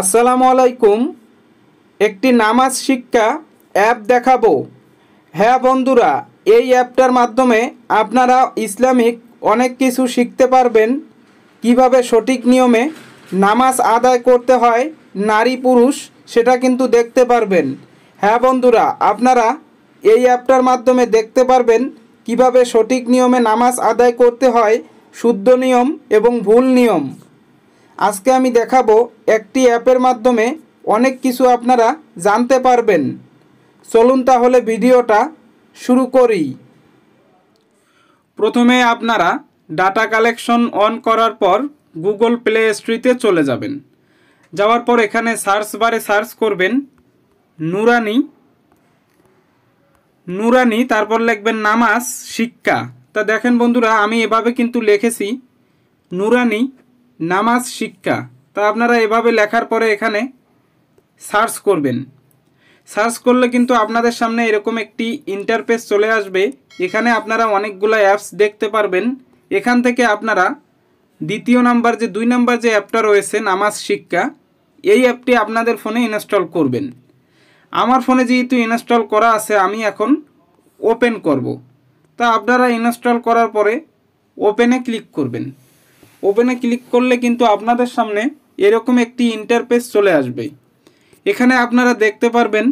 আসসালামু আলাইকুম একটি নামাজ শিক্ষা অ্যাপ দেখাবো হ্যাঁ বন্ধুরা এই অ্যাপটার মাধ্যমে আপনারা ইসলামিক অনেক কিছু শিখতে পারবেন কিভাবে সঠিক নিয়মে নামাজ আদায় করতে হয় নারী পুরুষ সেটা কিন্তু দেখতে পারবেন হ্যাঁ বন্ধুরা আপনারা এই অ্যাপটার মাধ্যমে দেখতে পারবেন কিভাবে সঠিক নিয়মে নামাজ আদায় করতে হয় শুদ্ধ নিয়ম এবং ভুল নিয়ম আজকে আমি দেখাবো একটি অ্যাপের মাধ্যমে অনেক কিছু আপনারা জানতে পারবেন চলুন তাহলে ভিডিওটা শুরু করি প্রথমে আপনারা ডাটা কালেকশন অন করার পর গুগল প্লে স্ট্রিতে চলে যাবেন যাওয়ার পর এখানে সার্চ বারে সার্চ করবেন নুরানি নুরানি তারপর লিখবেন নামাজ শিক্ষা তা দেখেন বন্ধুরা আমি এভাবে কিন্তু লিখেছি নুরানি নামাজ শিক্ষা তা আপনারা এভাবে লেখার পরে এখানে সার্চ করবেন সার্চ করলে কিন্তু আপনাদের সামনে এরকম একটি ইন্টারফেস চলে আসবে এখানে আপনারা অনেকগুলো অ্যাপস দেখতে পারবেন এখান থেকে আপনারা দ্বিতীয় নাম্বার যে দুই নাম্বার যে অ্যাপটা রয়েছে নামাজ শিক্ষা এই অ্যাপটি আপনাদের ফোনে ইনস্টল করবেন আমার ফোনে যেহেতু ইনস্টল করা আছে আমি এখন ওপেন করব তা আপনারা ইনস্টল করার পরে ওপেনে ক্লিক করবেন ওপেনে ক্লিক করলে কিন্তু আপনাদের সামনে এরকম একটি ইন্টারপেস চলে আসবে এখানে আপনারা দেখতে পারবেন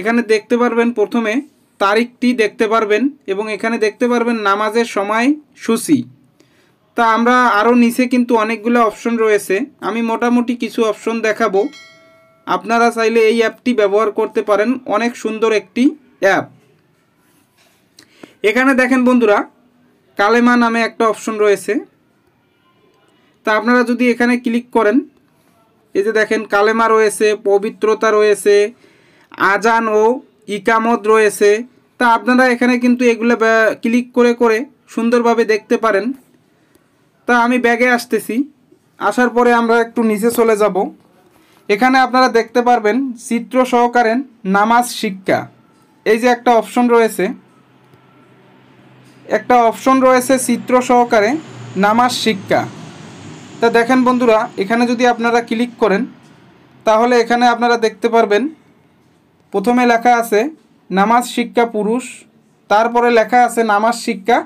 এখানে দেখতে পারবেন প্রথমে তারিখটি দেখতে পারবেন এবং এখানে দেখতে পারবেন নামাজের সময় সূচি তা আমরা আরও নিচে কিন্তু অনেকগুলো অপশন রয়েছে আমি মোটামুটি কিছু অপশন দেখাবো আপনারা চাইলে এই অ্যাপটি ব্যবহার করতে পারেন অনেক সুন্দর একটি অ্যাপ এখানে দেখেন বন্ধুরা কালেমা নামে একটা অপশন রয়েছে তা আপনারা যদি এখানে ক্লিক করেন এই যে দেখেন কালেমা রয়েছে পবিত্রতা রয়েছে আজান ও ইকামত রয়েছে তা আপনারা এখানে কিন্তু এগুলো ক্লিক করে করে সুন্দরভাবে দেখতে পারেন তা আমি ব্যাগে আসতেছি আসার পরে আমরা একটু নিচে চলে যাব এখানে আপনারা দেখতে পারবেন চিত্র সহকারেন নামাজ শিক্ষা এই যে একটা অপশন রয়েছে একটা অপশন রয়েছে চিত্র সহকারে নামাজ শিক্ষা তা দেখেন বন্ধুরা এখানে যদি আপনারা ক্লিক করেন তাহলে এখানে আপনারা দেখতে পারবেন প্রথমে লেখা আছে নামাজ শিক্ষা পুরুষ তারপরে লেখা আছে নামাজ শিক্ষা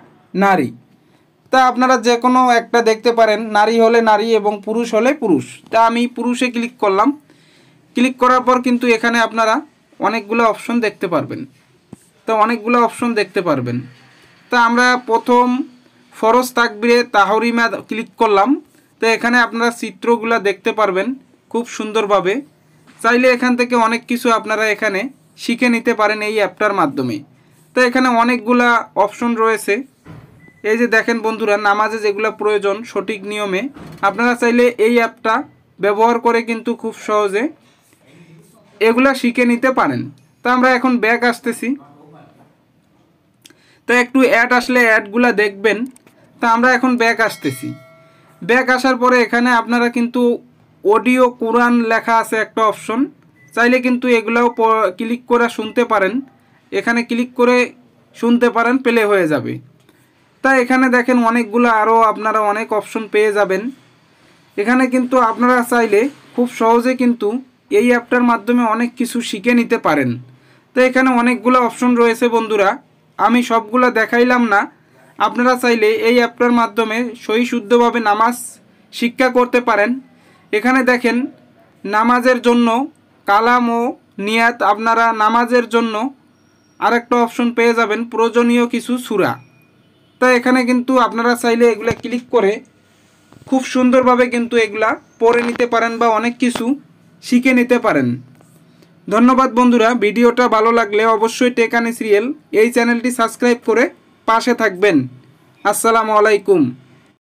নারী তা আপনারা যে কোনো একটা দেখতে পারেন নারী হলে নারী এবং পুরুষ হলে পুরুষ তা আমি পুরুষে ক্লিক করলাম ক্লিক করার পর কিন্তু এখানে আপনারা অনেকগুলো অপশন দেখতে পারবেন তা অনেকগুলো অপশন দেখতে পারবেন তা আমরা প্রথম ফরজ তাকবিরে তাহরিমা ক্লিক করলাম তো এখানে আপনারা চিত্রগুলো দেখতে পারবেন খুব সুন্দরভাবে চাইলে এখান থেকে অনেক কিছু আপনারা এখানে শিখে নিতে পারেন এই অ্যাপটার মাধ্যমে তো এখানে অনেকগুলা অপশন রয়েছে এই যে দেখেন বন্ধুরা নামাজে যেগুলো প্রয়োজন সঠিক নিয়মে আপনারা চাইলে এই অ্যাপটা ব্যবহার করে কিন্তু খুব সহজে এগুলা শিখে নিতে পারেন তা আমরা এখন ব্যাগ আসতেছি তো একটু অ্যাড আসলে অ্যাডগুলো দেখবেন তা আমরা এখন ব্যাক আসতেছি ব্যাক আসার পরে এখানে আপনারা কিন্তু অডিও কোরআন লেখা আছে একটা অপশন চাইলে কিন্তু এগুলাও ক্লিক করে শুনতে পারেন এখানে ক্লিক করে শুনতে পারেন পেলে হয়ে যাবে তা এখানে দেখেন অনেকগুলো আরও আপনারা অনেক অপশন পেয়ে যাবেন এখানে কিন্তু আপনারা চাইলে খুব সহজে কিন্তু এই অ্যাপটার মাধ্যমে অনেক কিছু শিখে নিতে পারেন তো এখানে অনেকগুলো অপশন রয়েছে বন্ধুরা আমি সবগুলো দেখাইলাম না আপনারা চাইলে এই অ্যাপটার মাধ্যমে সহি শুদ্ধভাবে নামাজ শিক্ষা করতে পারেন এখানে দেখেন নামাজের জন্য কালাম ও নিয়াত আপনারা নামাজের জন্য আরেকটা অপশন পেয়ে যাবেন প্রয়োজনীয় কিছু সুরা তাই এখানে কিন্তু আপনারা চাইলে এগুলা ক্লিক করে খুব সুন্দরভাবে কিন্তু এগুলা পড়ে নিতে পারেন বা অনেক কিছু শিখে নিতে পারেন ধন্যবাদ বন্ধুরা ভিডিওটা ভালো লাগলে অবশ্যই টেকানি সিরিয়াল এই চ্যানেলটি সাবস্ক্রাইব করে পাশে থাকবেন আসসালামু আলাইকুম